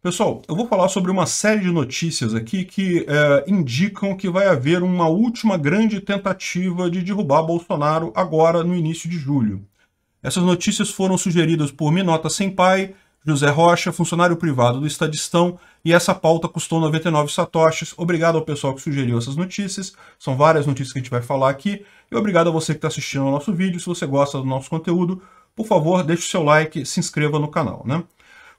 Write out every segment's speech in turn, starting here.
Pessoal, eu vou falar sobre uma série de notícias aqui que é, indicam que vai haver uma última grande tentativa de derrubar Bolsonaro agora no início de julho. Essas notícias foram sugeridas por Minota Senpai, José Rocha, funcionário privado do Estadistão, e essa pauta custou 99 satoshis. Obrigado ao pessoal que sugeriu essas notícias, são várias notícias que a gente vai falar aqui, e obrigado a você que está assistindo ao nosso vídeo. Se você gosta do nosso conteúdo, por favor, deixe o seu like, se inscreva no canal, né?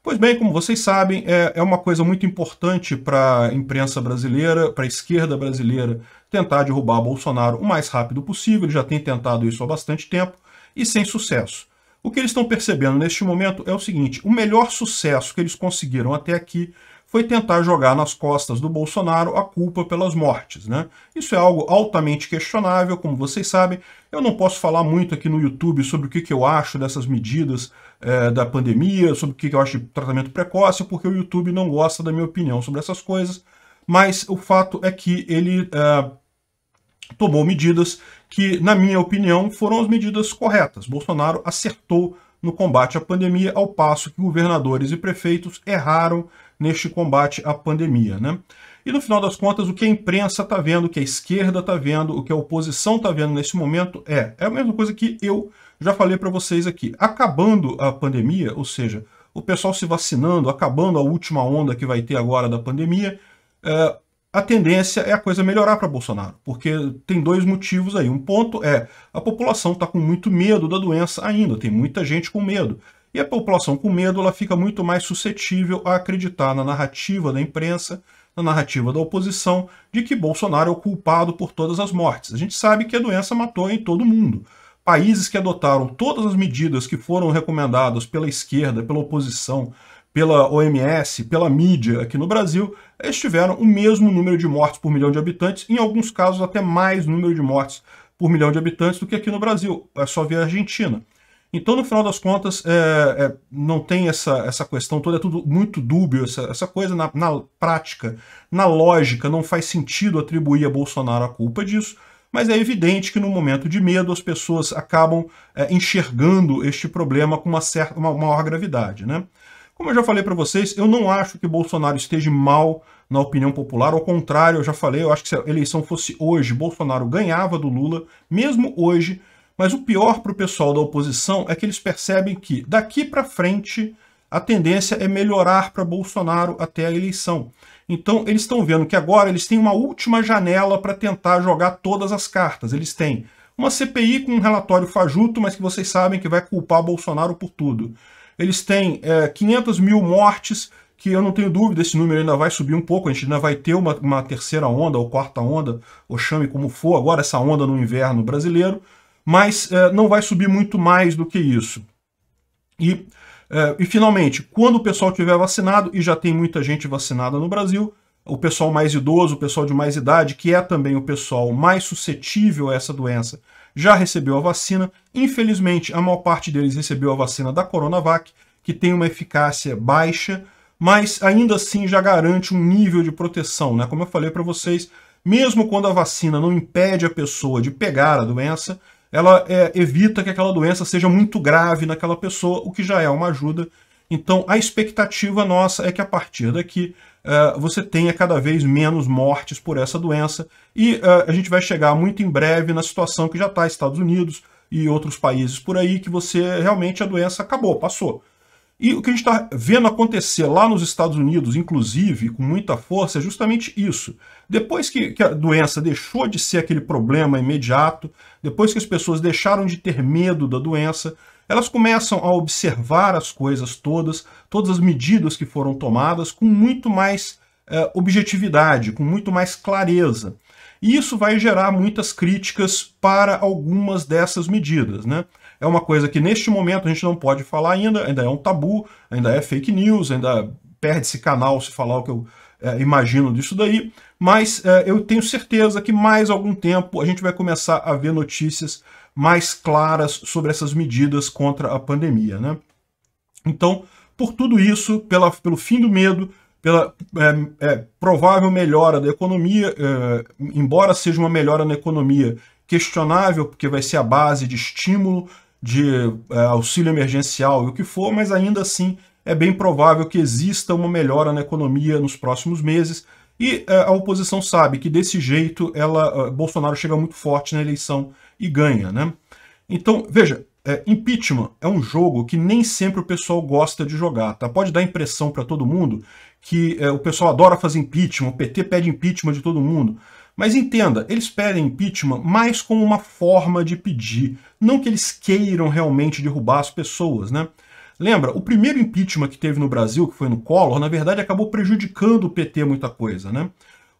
Pois bem, como vocês sabem, é, é uma coisa muito importante para a imprensa brasileira, para a esquerda brasileira, tentar derrubar Bolsonaro o mais rápido possível. Ele já tem tentado isso há bastante tempo e sem sucesso. O que eles estão percebendo neste momento é o seguinte: o melhor sucesso que eles conseguiram até aqui foi tentar jogar nas costas do Bolsonaro a culpa pelas mortes. Né? Isso é algo altamente questionável, como vocês sabem. Eu não posso falar muito aqui no YouTube sobre o que, que eu acho dessas medidas é, da pandemia, sobre o que, que eu acho de tratamento precoce, porque o YouTube não gosta da minha opinião sobre essas coisas. Mas o fato é que ele é, tomou medidas que, na minha opinião, foram as medidas corretas. Bolsonaro acertou no combate à pandemia, ao passo que governadores e prefeitos erraram neste combate à pandemia. Né? E no final das contas, o que a imprensa está vendo, o que a esquerda está vendo, o que a oposição está vendo nesse momento é, é a mesma coisa que eu já falei para vocês aqui. Acabando a pandemia, ou seja, o pessoal se vacinando, acabando a última onda que vai ter agora da pandemia, é, a tendência é a coisa melhorar para Bolsonaro, porque tem dois motivos aí. Um ponto é a população está com muito medo da doença ainda, tem muita gente com medo. E a população com medo ela fica muito mais suscetível a acreditar na narrativa da imprensa, na narrativa da oposição, de que Bolsonaro é o culpado por todas as mortes. A gente sabe que a doença matou em todo mundo. Países que adotaram todas as medidas que foram recomendadas pela esquerda, pela oposição, pela OMS, pela mídia aqui no Brasil, estiveram tiveram o mesmo número de mortes por milhão de habitantes, em alguns casos até mais número de mortes por milhão de habitantes do que aqui no Brasil. É só ver a Argentina. Então, no final das contas, é, é, não tem essa, essa questão toda, é tudo muito dúbio, essa, essa coisa na, na, prática, na lógica, não faz sentido atribuir a Bolsonaro a culpa disso, mas é evidente que no momento de medo as pessoas acabam é, enxergando este problema com uma certa uma maior gravidade. Né? Como eu já falei para vocês, eu não acho que Bolsonaro esteja mal na opinião popular, ao contrário, eu já falei, eu acho que se a eleição fosse hoje, Bolsonaro ganhava do Lula, mesmo hoje, mas o pior para o pessoal da oposição é que eles percebem que daqui para frente a tendência é melhorar para Bolsonaro até a eleição. Então eles estão vendo que agora eles têm uma última janela para tentar jogar todas as cartas. Eles têm uma CPI com um relatório fajuto, mas que vocês sabem que vai culpar Bolsonaro por tudo. Eles têm é, 500 mil mortes, que eu não tenho dúvida, esse número ainda vai subir um pouco, a gente ainda vai ter uma, uma terceira onda ou quarta onda, ou chame como for agora essa onda no inverno brasileiro mas é, não vai subir muito mais do que isso. E, é, e finalmente, quando o pessoal tiver vacinado, e já tem muita gente vacinada no Brasil, o pessoal mais idoso, o pessoal de mais idade, que é também o pessoal mais suscetível a essa doença, já recebeu a vacina. Infelizmente, a maior parte deles recebeu a vacina da Coronavac, que tem uma eficácia baixa, mas ainda assim já garante um nível de proteção, né? Como eu falei para vocês, mesmo quando a vacina não impede a pessoa de pegar a doença, ela é, evita que aquela doença seja muito grave naquela pessoa, o que já é uma ajuda. Então, a expectativa nossa é que a partir daqui uh, você tenha cada vez menos mortes por essa doença e uh, a gente vai chegar muito em breve na situação que já está Estados Unidos e outros países por aí, que você realmente a doença acabou, passou. E o que a gente está vendo acontecer lá nos Estados Unidos, inclusive, com muita força, é justamente isso. Depois que, que, a doença deixou de ser aquele problema imediato, depois que as pessoas deixaram de ter medo da doença, elas começam a observar as coisas todas, todas as medidas que foram tomadas com muito mais eh, objetividade, com muito mais clareza. E isso vai gerar muitas críticas para algumas dessas medidas, né? é uma coisa que neste momento a gente não pode falar ainda, ainda é um tabu, ainda é fake news, ainda perde-se canal se falar o que eu é, imagino disso daí, mas é, eu tenho certeza que mais algum tempo a gente vai começar a ver notícias mais claras sobre essas medidas contra a pandemia. Né? Então, por tudo isso, pela, pelo fim do medo, pela é, é, provável melhora da economia, é, embora seja uma melhora na economia questionável, porque vai ser a base de estímulo de é, auxílio emergencial e o que for, mas ainda assim é bem provável que exista uma melhora na economia nos próximos meses. E é, a oposição sabe que desse jeito ela, é, Bolsonaro chega muito forte na eleição e ganha, né? Então, veja, é, impeachment é um jogo que nem sempre o pessoal gosta de jogar, tá? Pode dar impressão para todo mundo que é, o pessoal adora fazer impeachment, o PT pede impeachment de todo mundo. Mas entenda, eles pedem impeachment mais como uma forma de pedir, não que eles queiram realmente derrubar as pessoas, né? Lembra, o primeiro impeachment que teve no Brasil, que foi no Collor, na verdade acabou prejudicando o PT muita coisa, né?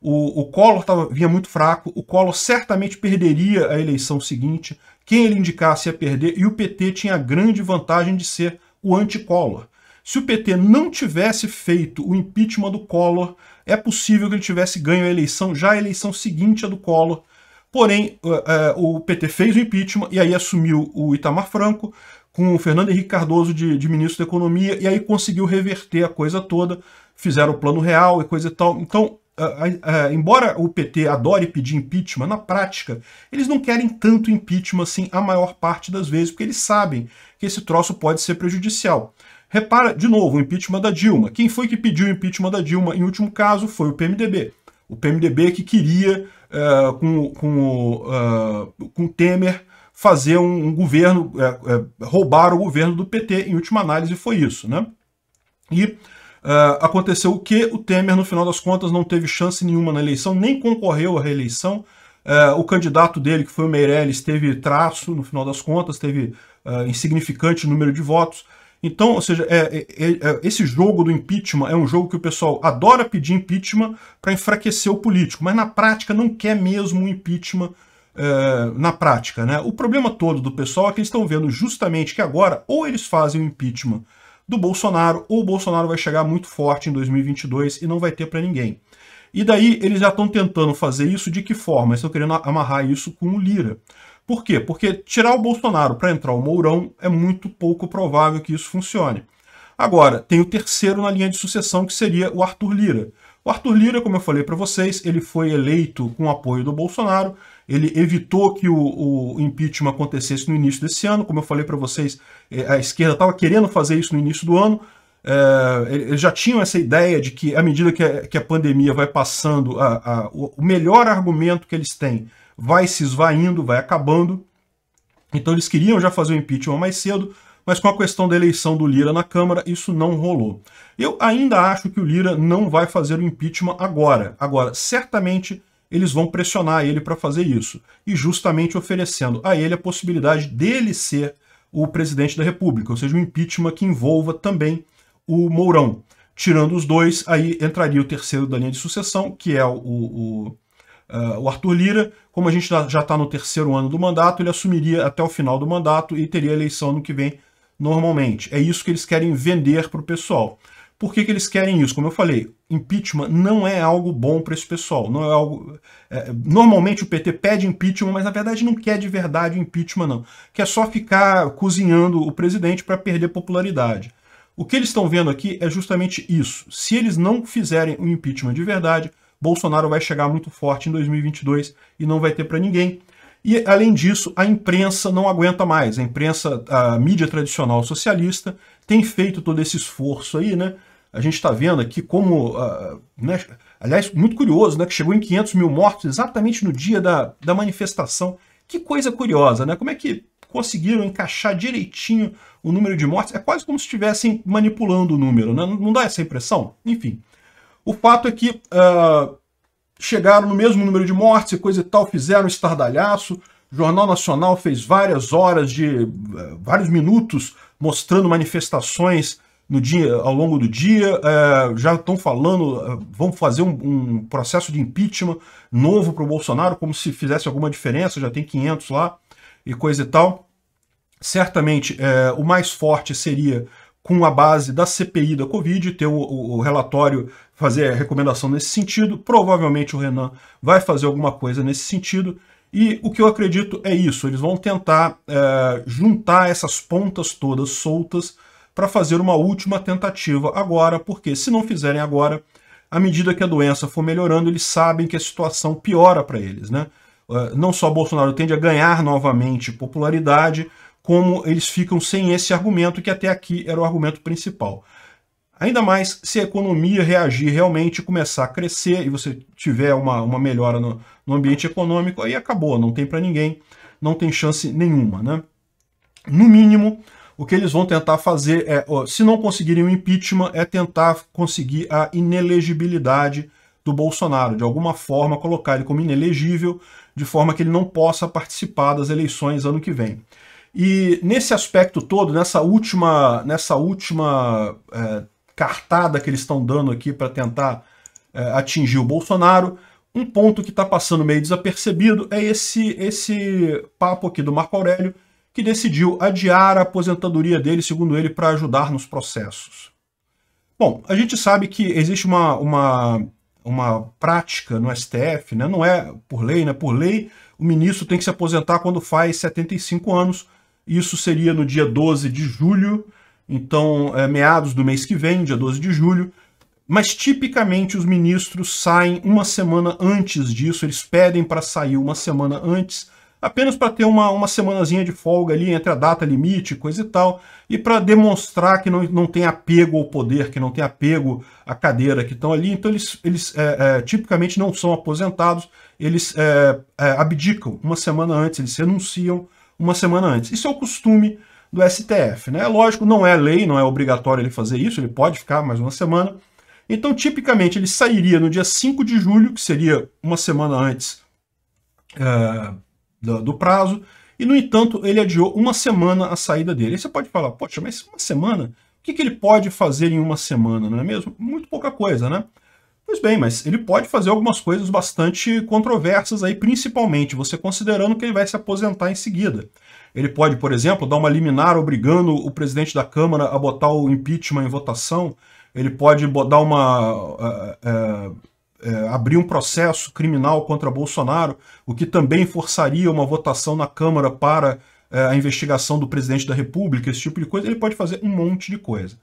O, o Collor tava, vinha muito fraco, o Collor certamente perderia a eleição seguinte, quem ele indicasse ia perder, e o PT tinha a grande vantagem de ser o anti-Collor. Se o PT não tivesse feito o impeachment do Collor, é possível que ele tivesse ganho a eleição, já a eleição seguinte, a do Collor. Porém, eh, eh, o PT fez o impeachment e aí assumiu o Itamar Franco, com o Fernando Henrique Cardoso de, de, ministro da Economia, e aí conseguiu reverter a coisa toda, fizeram o plano real e coisa e tal. Então, eh, embora o PT adore pedir impeachment, na prática, eles não querem tanto impeachment assim a maior parte das vezes, porque eles sabem que esse troço pode ser prejudicial. Repara, de novo, o impeachment da Dilma. Quem foi que pediu o impeachment da Dilma, em último caso, foi o PMDB. O PMDB que queria, uh, com, com, uh, com Temer, fazer um, um governo, uh, roubar o governo do PT, em última análise foi isso. Né? E aconteceu o que? O Temer, no final das contas, não teve chance nenhuma na eleição, nem concorreu à reeleição, Uh, o candidato dele, que foi o Meirelles, teve traço, no final das contas, teve uh, insignificante número de votos. Então, ou seja, é, é, é, é, esse jogo do impeachment é um jogo que o pessoal adora pedir impeachment para enfraquecer o político, mas na prática não quer mesmo um impeachment é, na prática. Né? O problema todo do pessoal é que eles estão vendo justamente que agora ou eles fazem o impeachment do Bolsonaro, ou o Bolsonaro vai chegar muito forte em 2022 e não vai ter para ninguém. E daí eles já estão tentando fazer isso de que forma? estão querendo amarrar isso com o Lira. Por quê? Porque tirar o Bolsonaro para entrar o Mourão é muito pouco provável que isso funcione. Agora, tem o terceiro na linha de sucessão, que seria o Arthur Lira. O Arthur Lira, como eu falei para vocês, ele foi eleito com o apoio do Bolsonaro, ele evitou que o, o impeachment acontecesse no início desse ano, como eu falei para vocês, é, a esquerda estava querendo fazer isso no início do ano, é, eles já tinham essa ideia de que, à medida que a, que a pandemia vai passando, a, a, o melhor argumento que eles têm vai se esvaindo, vai acabando. Então eles queriam já fazer o impeachment mais cedo, mas com a questão da eleição do Lira na Câmara, isso não rolou. Eu ainda acho que o Lira não vai fazer o impeachment agora. Agora, certamente eles vão pressionar ele para fazer isso, e justamente oferecendo a ele a possibilidade dele ser o presidente da República, ou seja, um impeachment que envolva também o Mourão. Tirando os dois, aí entraria o terceiro da linha de sucessão, que é o, o Uh, o Arthur Lira, como a gente tá, já está no terceiro ano do mandato, ele assumiria até o final do mandato e teria eleição no que vem normalmente. É isso que eles querem vender para o pessoal. Por que, que, eles querem isso? Como eu falei, impeachment não é algo bom para esse pessoal. Não é algo. É, normalmente o PT pede impeachment, mas na verdade não quer de verdade o impeachment, não. Quer só ficar cozinhando o presidente para perder popularidade. O que eles estão vendo aqui é justamente isso. Se eles não fizerem o impeachment de verdade, Bolsonaro vai chegar muito forte em 2022 e não vai ter para ninguém. E, além disso, a imprensa não aguenta mais. A imprensa, a mídia tradicional socialista, tem feito todo esse esforço aí, né? A gente está vendo aqui como. Uh, né? Aliás, muito curioso, né? Que chegou em 500 mil mortos exatamente no dia da, da manifestação. Que coisa curiosa, né? Como é que conseguiram encaixar direitinho o número de mortes? É quase como se estivessem manipulando o número, né? Não dá essa impressão? Enfim. O fato é que uh, chegaram no mesmo número de mortes e coisa e tal, fizeram um estardalhaço. O Jornal Nacional fez várias horas de uh, vários minutos mostrando manifestações no dia, ao longo do dia. Uh, já estão falando, uh, vão fazer um, um, processo de impeachment novo para o Bolsonaro, como se fizesse alguma diferença. Já tem 500 lá e coisa e tal. Certamente, eh, o mais forte seria com a base da CPI da Covid, ter o, o, relatório, fazer a recomendação nesse sentido. Provavelmente o Renan vai fazer alguma coisa nesse sentido. E o que eu acredito é isso: eles vão tentar é, juntar essas pontas todas soltas para fazer uma última tentativa agora, porque se não fizerem agora, à medida que a doença for melhorando, eles sabem que a situação piora para eles, né? É, não só Bolsonaro tende a ganhar novamente popularidade, como eles ficam sem esse argumento, que até aqui era o argumento principal. Ainda mais se a economia reagir realmente, começar a crescer e você tiver uma, uma melhora no, no ambiente econômico, aí acabou, não tem para ninguém, não tem chance nenhuma. Né? No mínimo, o que eles vão tentar fazer é, se não conseguirem o impeachment, é tentar conseguir a inelegibilidade do Bolsonaro, de alguma forma colocar ele como inelegível, de forma que ele não possa participar das eleições ano que vem. E nesse aspecto todo, nessa última, nessa última é, cartada que eles estão dando aqui para tentar é, atingir o Bolsonaro, um ponto que está passando meio desapercebido é esse, esse papo aqui do Marco Aurélio, que decidiu adiar a aposentadoria dele, segundo ele, para ajudar nos processos. Bom, a gente sabe que existe uma, uma, uma prática no STF, né? não é por lei, né? Por lei, o ministro tem que se aposentar quando faz 75 anos, isso seria no dia 12 de julho, então é, meados do mês que vem, dia 12 de julho. Mas tipicamente os ministros saem uma semana antes disso, eles pedem para sair uma semana antes, apenas para ter uma, uma semanazinha de folga ali entre a data limite, coisa e tal, e para demonstrar que não, não tem apego ao poder, que não tem apego à cadeira que estão ali. Então eles, eles é, é, tipicamente não são aposentados, eles é, é abdicam uma semana antes, eles renunciam uma semana antes. Isso é o costume do STF, né? Lógico, não é lei, não é obrigatório ele fazer isso, ele pode ficar mais uma semana. Então, tipicamente, ele sairia no dia 5 de julho, que seria uma semana antes é, eh, do, do, prazo, e, no entanto, ele adiou uma semana a saída dele. Aí você pode falar, poxa, mas uma semana? O que, que ele pode fazer em uma semana, não é mesmo? Muito pouca coisa, né? Pois bem, mas ele pode fazer algumas coisas bastante controversas aí, principalmente você considerando que ele vai se aposentar em seguida. Ele pode, por exemplo, dar uma liminar obrigando o presidente da Câmara a botar o impeachment em votação. Ele pode dar uma. Eh, eh, eh, abrir um processo criminal contra Bolsonaro, o que também forçaria uma votação na Câmara para a investigação do presidente da República, esse tipo de coisa. Ele pode fazer um monte de coisa.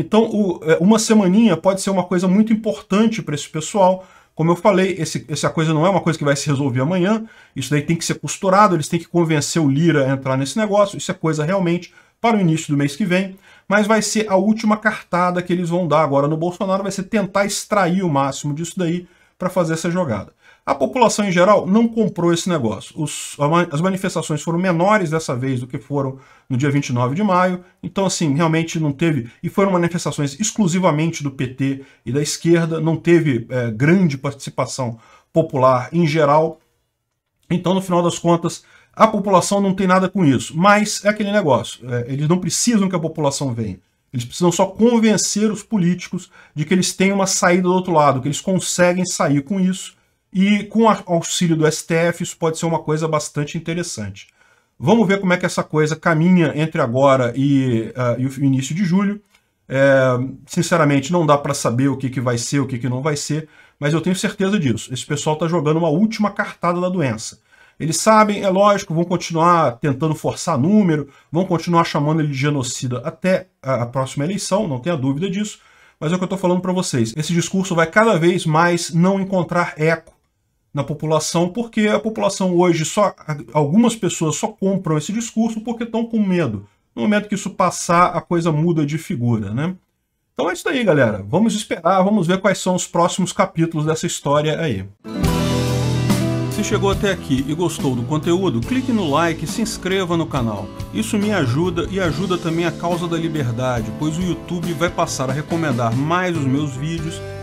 Então, o, é, uma semaninha pode ser uma coisa muito importante para esse pessoal. Como eu falei, esse, essa coisa não é uma coisa que vai se resolver amanhã. Isso daí tem que ser costurado, eles têm que convencer o Lira a entrar nesse negócio. Isso é coisa realmente para o início do mês que vem. Mas vai ser a última cartada que eles vão dar agora no Bolsonaro, vai ser tentar extrair o máximo disso daí para fazer essa jogada. A população em geral não comprou esse negócio. Os, as manifestações foram menores dessa vez do que foram no dia 29 de maio, então, assim, realmente não teve. E foram manifestações exclusivamente do PT e da esquerda, não teve é, grande participação popular em geral. Então, no final das contas, a população não tem nada com isso. Mas é aquele negócio: é, eles não precisam que a população venha. Eles precisam só convencer os políticos de que eles têm uma saída do outro lado, que eles conseguem sair com isso e com o auxílio do STF, isso pode ser uma coisa bastante interessante. Vamos ver como é que essa coisa caminha entre agora e, uh, e o início de julho. É, sinceramente, não dá para saber o que, que vai ser, o que, que não vai ser, mas eu tenho certeza disso. Esse pessoal está jogando uma última cartada da doença. Eles sabem, é lógico, vão continuar tentando forçar número, vão continuar chamando ele de genocida até a, a próxima eleição, não tenha dúvida disso. Mas é o que eu estou falando para vocês. Esse discurso vai cada vez mais não encontrar eco na população, porque a população hoje só algumas pessoas só compram esse discurso porque estão com medo. No momento que isso passar, a coisa muda de figura, né? Então é isso aí, galera. Vamos esperar, vamos ver quais são os próximos capítulos dessa história aí. Se chegou até aqui e gostou do conteúdo, clique no like e se inscreva no canal. Isso me ajuda e ajuda também a causa da liberdade, pois o YouTube vai passar a recomendar mais os meus vídeos